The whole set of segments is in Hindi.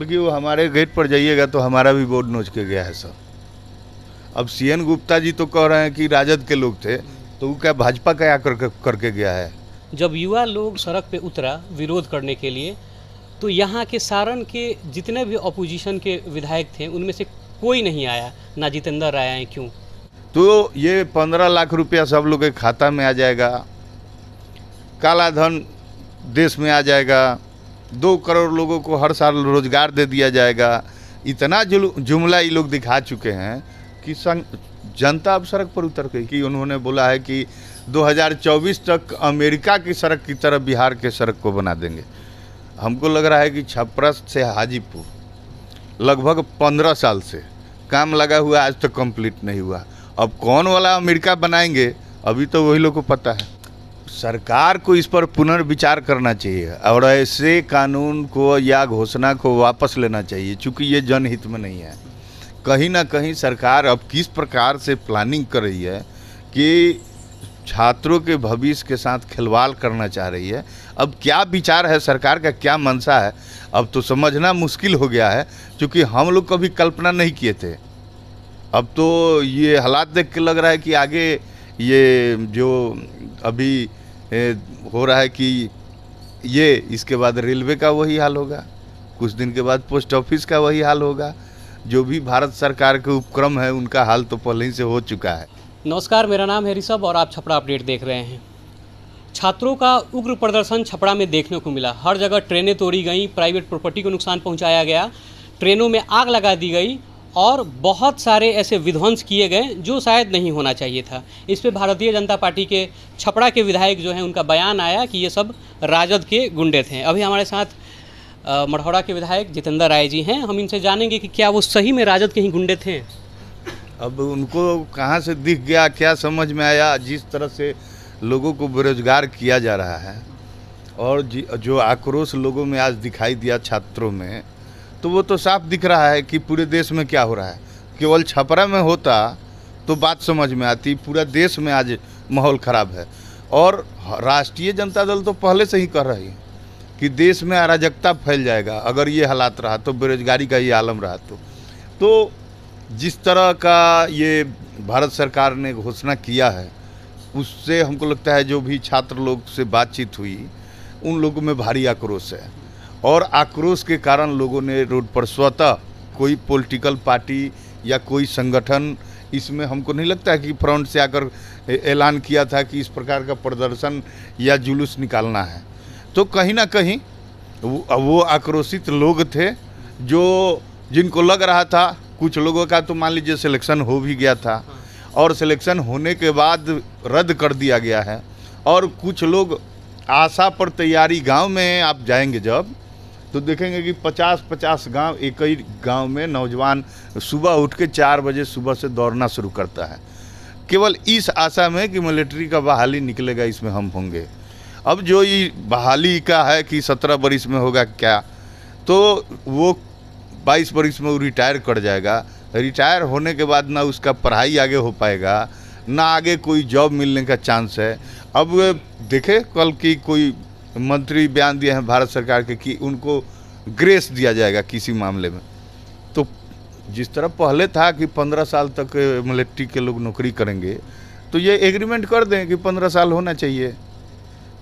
देखिए वो हमारे गेट पर जाइएगा तो हमारा भी बोर्ड नोच के गया है सब अब सीएन गुप्ता जी तो कह रहे हैं कि राजद के लोग थे तो वो क्या भाजपा का कर, कर, करके गया है जब युवा लोग सड़क पे उतरा विरोध करने के लिए तो यहाँ के सारण के जितने भी अपोजिशन के विधायक थे उनमें से कोई नहीं आया ना जितेंद्र राय आए क्यों तो ये पंद्रह लाख रुपया सब लोग के खाता में आ जाएगा काला धन देश में आ जाएगा दो करोड़ लोगों को हर साल रोज़गार दे दिया जाएगा इतना जुमला ये लोग दिखा चुके हैं कि संग जनता अब सड़क पर उतर गई कि उन्होंने बोला है कि 2024 तक अमेरिका की सड़क की तरह बिहार के सड़क को बना देंगे हमको लग रहा है कि छपरस से हाजीपुर लगभग पंद्रह साल से काम लगा हुआ आज तक कंप्लीट नहीं हुआ अब कौन वाला अमेरिका बनाएंगे अभी तो वही लोग को पता है सरकार को इस पर पुनर्विचार करना चाहिए और ऐसे कानून को या घोषणा को वापस लेना चाहिए क्योंकि ये जनहित में नहीं है कहीं ना कहीं सरकार अब किस प्रकार से प्लानिंग कर रही है कि छात्रों के भविष्य के साथ खिलवाड़ करना चाह रही है अब क्या विचार है सरकार का क्या मनसा है अब तो समझना मुश्किल हो गया है क्योंकि हम लोग कभी कल्पना नहीं किए थे अब तो ये हालात देख के लग रहा है कि आगे ये जो अभी हो रहा है कि ये इसके बाद रेलवे का वही हाल होगा कुछ दिन के बाद पोस्ट ऑफिस का वही हाल होगा जो भी भारत सरकार के उपक्रम है उनका हाल तो पहले ही से हो चुका है नमस्कार मेरा नाम है ऋषभ और आप छपड़ा अपडेट देख रहे हैं छात्रों का उग्र प्रदर्शन छपड़ा में देखने को मिला हर जगह ट्रेनें तोड़ी गई प्राइवेट प्रॉपर्टी को नुकसान पहुंचाया गया ट्रेनों में आग लगा दी गई और बहुत सारे ऐसे विध्वंस किए गए जो शायद नहीं होना चाहिए था इस पर भारतीय जनता पार्टी के छपड़ा के विधायक जो हैं उनका बयान आया कि ये सब राजद के गुंडे थे अभी हमारे साथ मढ़ौरा के विधायक जितेंद्र राय जी हैं हम इनसे जानेंगे कि क्या वो सही में राजद के ही गुंडे थे अब उनको कहाँ से दिख गया क्या समझ में आया जिस तरह से लोगों को बेरोजगार किया जा रहा है और जो आक्रोश लोगों में आज दिखाई दिया छात्रों में तो वो तो साफ दिख रहा है कि पूरे देश में क्या हो रहा है केवल छपरा में होता तो बात समझ में आती पूरा देश में आज माहौल ख़राब है और राष्ट्रीय जनता दल तो पहले से ही कर रही है कि देश में अराजकता फैल जाएगा अगर ये हालात रहा तो बेरोजगारी का ये आलम रहा तो तो जिस तरह का ये भारत सरकार ने घोषणा किया है उससे हमको लगता है जो भी छात्र लोग से बातचीत हुई उन लोगों में भारी आक्रोश है और आक्रोश के कारण लोगों ने रोड पर स्वतः कोई पॉलिटिकल पार्टी या कोई संगठन इसमें हमको नहीं लगता है कि फ्रंट से आकर ऐलान किया था कि इस प्रकार का प्रदर्शन या जुलूस निकालना है तो कहीं ना कहीं वो आक्रोशित लोग थे जो जिनको लग रहा था कुछ लोगों का तो मान लीजिए सिलेक्शन हो भी गया था और सिलेक्शन होने के बाद रद्द कर दिया गया है और कुछ लोग आशा पर तैयारी गांव में आप जाएंगे जब तो देखेंगे कि 50-50 गांव एक ही गांव में नौजवान सुबह उठ के चार बजे सुबह से दौड़ना शुरू करता है केवल इस आशा में कि मिलिट्री का बहाली निकलेगा इसमें हम होंगे अब जो ये बहाली का है कि सत्रह बरिस में होगा क्या तो वो बाईस बरिस में वो रिटायर कर जाएगा रिटायर होने के बाद ना उसका पढ़ाई आगे हो पाएगा ना आगे कोई जॉब मिलने का चांस है अब देखे कल की कोई मंत्री बयान दिए हैं भारत सरकार के कि उनको ग्रेस दिया जाएगा किसी मामले में तो जिस तरह पहले था कि पंद्रह साल तक मिलिट्री के लोग नौकरी करेंगे तो ये एग्रीमेंट कर दें कि पंद्रह साल होना चाहिए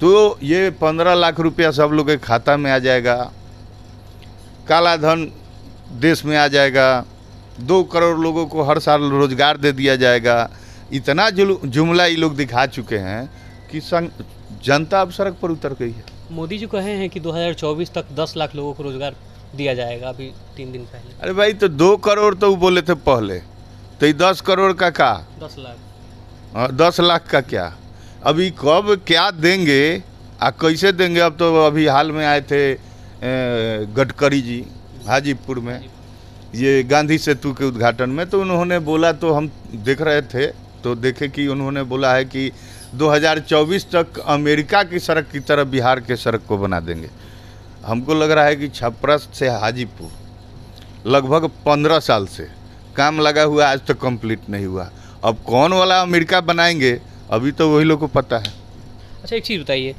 तो ये पंद्रह लाख रुपया सब लोग के खाता में आ जाएगा काला धन देश में आ जाएगा दो करोड़ लोगों को हर साल रोज़गार दे दिया जाएगा इतना जुमला ये लोग दिखा चुके हैं कि संग जनता अब सड़क पर उतर गई है मोदी जी कहे हैं कि 2024 तक 10 लाख लोगों को रोजगार दिया जाएगा अभी तीन दिन पहले अरे भाई तो दो करोड़ तो वो बोले थे पहले तो ये दस करोड़ का क्या दस लाख हाँ, दस लाख का क्या अभी कब क्या देंगे आ कैसे देंगे अब तो अभी हाल में आए थे गडकरी जी हाजीपुर में ये गांधी सेतु के उद्घाटन में तो उन्होंने बोला तो हम देख रहे थे तो देखे कि उन्होंने बोला है कि 2024 तक अमेरिका की सड़क की तरह बिहार के सड़क को बना देंगे हमको लग रहा है कि छपरा से हाजीपुर लगभग पंद्रह साल से काम लगा हुआ आज तक कंप्लीट नहीं हुआ अब कौन वाला अमेरिका बनाएंगे अभी तो वही लोग को पता है अच्छा एक चीज़ बताइए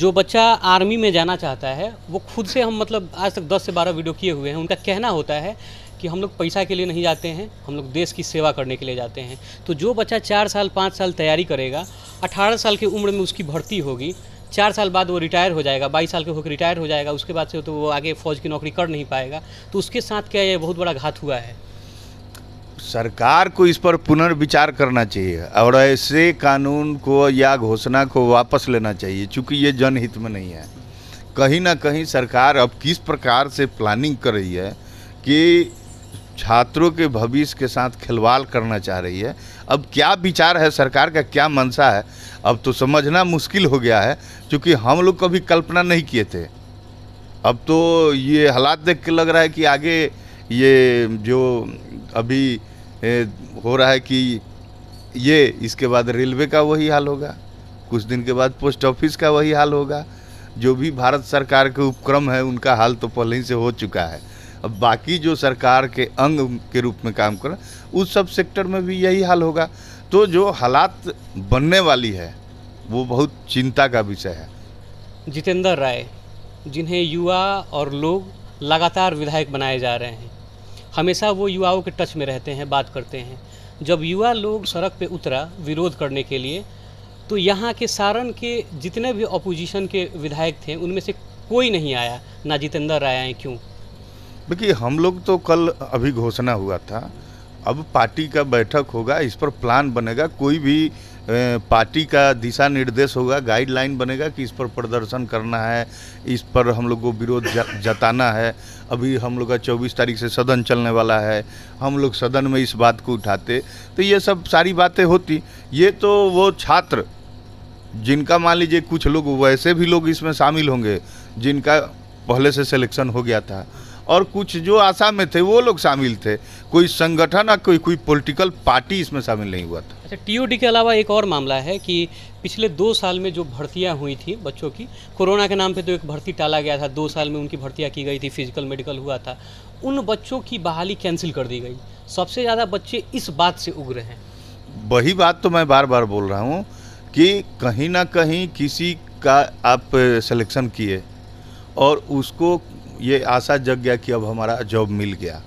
जो बच्चा आर्मी में जाना चाहता है वो खुद से हम मतलब आज तक 10 से 12 वीडियो किए हुए हैं उनका कहना होता है कि हम लोग पैसा के लिए नहीं जाते हैं हम लोग देश की सेवा करने के लिए जाते हैं तो जो बच्चा चार साल पाँच साल तैयारी करेगा अठारह साल की उम्र में उसकी भर्ती होगी चार साल बाद वो रिटायर हो जाएगा बाईस साल के होकर रिटायर हो जाएगा उसके बाद से तो वो आगे फौज की नौकरी कर नहीं पाएगा तो उसके साथ क्या ये बहुत बड़ा घात हुआ है सरकार को इस पर पुनर्विचार करना चाहिए और ऐसे कानून को या घोषणा को वापस लेना चाहिए चूँकि ये जनहित में नहीं है कहीं ना कहीं सरकार अब किस प्रकार से प्लानिंग कर रही है कि छात्रों के भविष्य के साथ खिलवाड़ करना चाह रही है अब क्या विचार है सरकार का क्या मंशा है अब तो समझना मुश्किल हो गया है क्योंकि हम लोग कभी कल्पना नहीं किए थे अब तो ये हालात देख के लग रहा है कि आगे ये जो अभी हो रहा है कि ये इसके बाद रेलवे का वही हाल होगा कुछ दिन के बाद पोस्ट ऑफिस का वही हाल होगा जो भी भारत सरकार के उपक्रम है उनका हाल तो पहले ही से हो चुका है अब बाकी जो सरकार के अंग के रूप में काम कर उस सब सेक्टर में भी यही हाल होगा तो जो हालात बनने वाली है वो बहुत चिंता का विषय है जितेंद्र राय जिन्हें युवा और लोग लगातार विधायक बनाए जा रहे हैं हमेशा वो युवाओं के टच में रहते हैं बात करते हैं जब युवा लोग सड़क पे उतरा विरोध करने के लिए तो यहाँ के सारण के जितने भी अपोजिशन के विधायक थे उनमें से कोई नहीं आया ना जितेंद्र राय आए क्यों देखिए हम लोग तो कल अभी घोषणा हुआ था अब पार्टी का बैठक होगा इस पर प्लान बनेगा कोई भी पार्टी का दिशा निर्देश होगा गाइडलाइन बनेगा कि इस पर प्रदर्शन करना है इस पर हम लोग को विरोध जताना है अभी हम लोग का चौबीस तारीख से सदन चलने वाला है हम लोग सदन में इस बात को उठाते तो ये सब सारी बातें होती ये तो वो छात्र जिनका मान लीजिए कुछ लोग वैसे भी लोग इसमें शामिल होंगे जिनका पहले से सिलेक्शन हो गया था और कुछ जो आसाम में थे वो लोग शामिल थे कोई संगठन या कोई कोई पॉलिटिकल पार्टी इसमें शामिल नहीं हुआ था अच्छा टीओडी के अलावा एक और मामला है कि पिछले दो साल में जो भर्तियां हुई थी बच्चों की कोरोना के नाम पे तो एक भर्ती टाला गया था दो साल में उनकी भर्तियां की गई थी फिजिकल मेडिकल हुआ था उन बच्चों की बहाली कैंसिल कर दी गई सबसे ज़्यादा बच्चे इस बात से रहे हैं वही बात तो मैं बार बार बोल रहा हूँ कि कहीं ना कहीं किसी का आप सिलेक्शन किए और उसको ये आशा जग गया कि अब हमारा जॉब मिल गया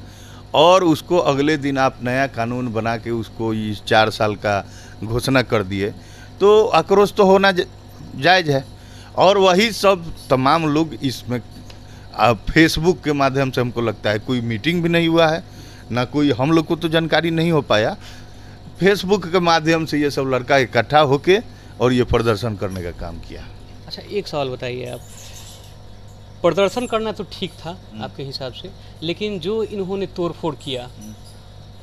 और उसको अगले दिन आप नया कानून बना के उसको इस चार साल का घोषणा कर दिए तो आक्रोश तो होना जायज़ है और वही सब तमाम लोग इसमें फेसबुक के माध्यम से हमको लगता है कोई मीटिंग भी नहीं हुआ है ना कोई हम लोग को तो जानकारी नहीं हो पाया फेसबुक के माध्यम से ये सब लड़का इकट्ठा होके और ये प्रदर्शन करने का काम किया अच्छा एक सवाल बताइए आप प्रदर्शन करना तो ठीक था हम्म। आपके हिसाब से लेकिन जो इन्होंने तोड़फोड़ किया हम्म।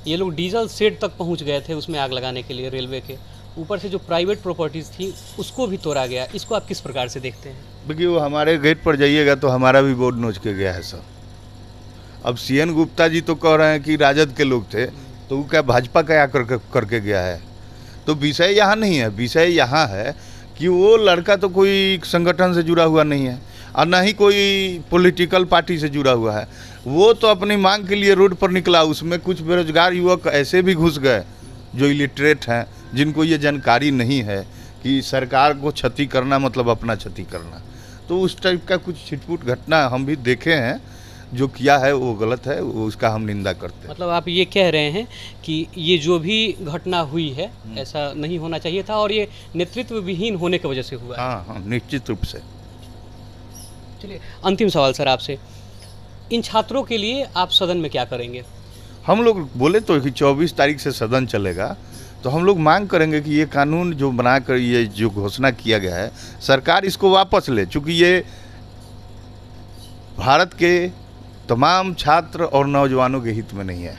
ये लोग डीजल सेट तक पहुंच गए थे उसमें आग लगाने के लिए रेलवे के ऊपर से जो प्राइवेट प्रॉपर्टीज़ थी उसको भी तोड़ा गया इसको आप किस प्रकार से देखते हैं देखिए वो हमारे गेट पर जाइएगा तो हमारा भी बोर्ड नोच के गया है सब अब सी गुप्ता जी तो कह रहे हैं कि राजद के लोग थे तो वो क्या भाजपा का आकर कर, करके गया है तो विषय यहाँ नहीं है विषय यहाँ है कि वो लड़का तो कोई संगठन से जुड़ा हुआ नहीं है और ना ही कोई पॉलिटिकल पार्टी से जुड़ा हुआ है वो तो अपनी मांग के लिए रोड पर निकला उसमें कुछ बेरोजगार युवक ऐसे भी घुस गए जो इलिटरेट हैं जिनको ये जानकारी नहीं है कि सरकार को क्षति करना मतलब अपना क्षति करना तो उस टाइप का कुछ छिटपुट घटना हम भी देखे हैं जो किया है वो गलत है वो उसका हम निंदा करते हैं मतलब आप ये कह रहे हैं कि ये जो भी घटना हुई है हम्म। ऐसा नहीं होना चाहिए था और ये नेतृत्व विहीन होने की वजह से हुआ हाँ हाँ निश्चित रूप से चलिए अंतिम सवाल सर आपसे इन छात्रों के लिए आप सदन में क्या करेंगे हम लोग बोले तो कि चौबीस तारीख से सदन चलेगा तो हम लोग मांग करेंगे कि ये कानून जो बनाकर ये जो घोषणा किया गया है सरकार इसको वापस ले चूँकि ये भारत के तमाम छात्र और नौजवानों के हित में नहीं है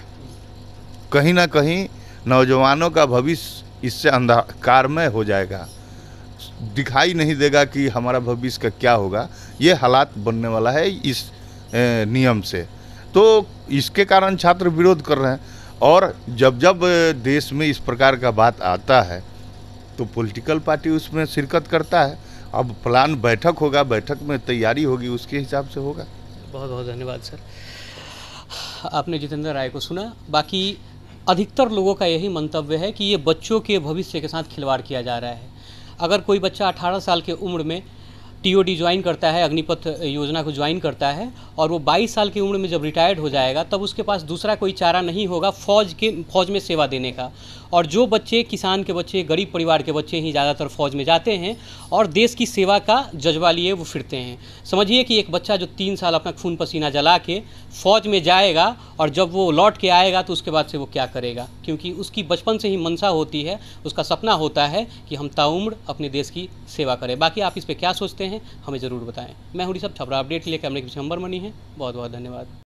कहीं ना कहीं नौजवानों का भविष्य इससे अंधकार हो जाएगा दिखाई नहीं देगा कि हमारा भविष्य का क्या होगा ये हालात बनने वाला है इस नियम से तो इसके कारण छात्र विरोध कर रहे हैं और जब जब देश में इस प्रकार का बात आता है तो पॉलिटिकल पार्टी उसमें शिरकत करता है अब प्लान बैठक होगा बैठक में तैयारी होगी उसके हिसाब से होगा बहुत बहुत धन्यवाद सर आपने जितेंद्र राय को सुना बाकी अधिकतर लोगों का यही मंतव्य है कि ये बच्चों के भविष्य के साथ खिलवाड़ किया जा रहा है अगर कोई बच्चा 18 साल के उम्र में टीओडी ज्वाइन करता है अग्निपथ योजना को ज्वाइन करता है और वो 22 साल की उम्र में जब रिटायर्ड हो जाएगा तब उसके पास दूसरा कोई चारा नहीं होगा फौज के फौज में सेवा देने का और जो बच्चे किसान के बच्चे गरीब परिवार के बच्चे ही ज़्यादातर फौज में जाते हैं और देश की सेवा का जज्बा लिए वो फिरते हैं समझिए कि एक बच्चा जो तीन साल अपना खून पसीना जला के फौज में जाएगा और जब वो लौट के आएगा तो उसके बाद से वो क्या करेगा क्योंकि उसकी बचपन से ही मनसा होती है उसका सपना होता है कि हम ताउम्र अपने देश की सेवा करें बाकी आप इस पर क्या सोचते हैं हमें ज़रूर बताएँ मैं हूँ सब छपरा अपडेट लेकर हमने किसी के नंबर मनी है बहुत बहुत धन्यवाद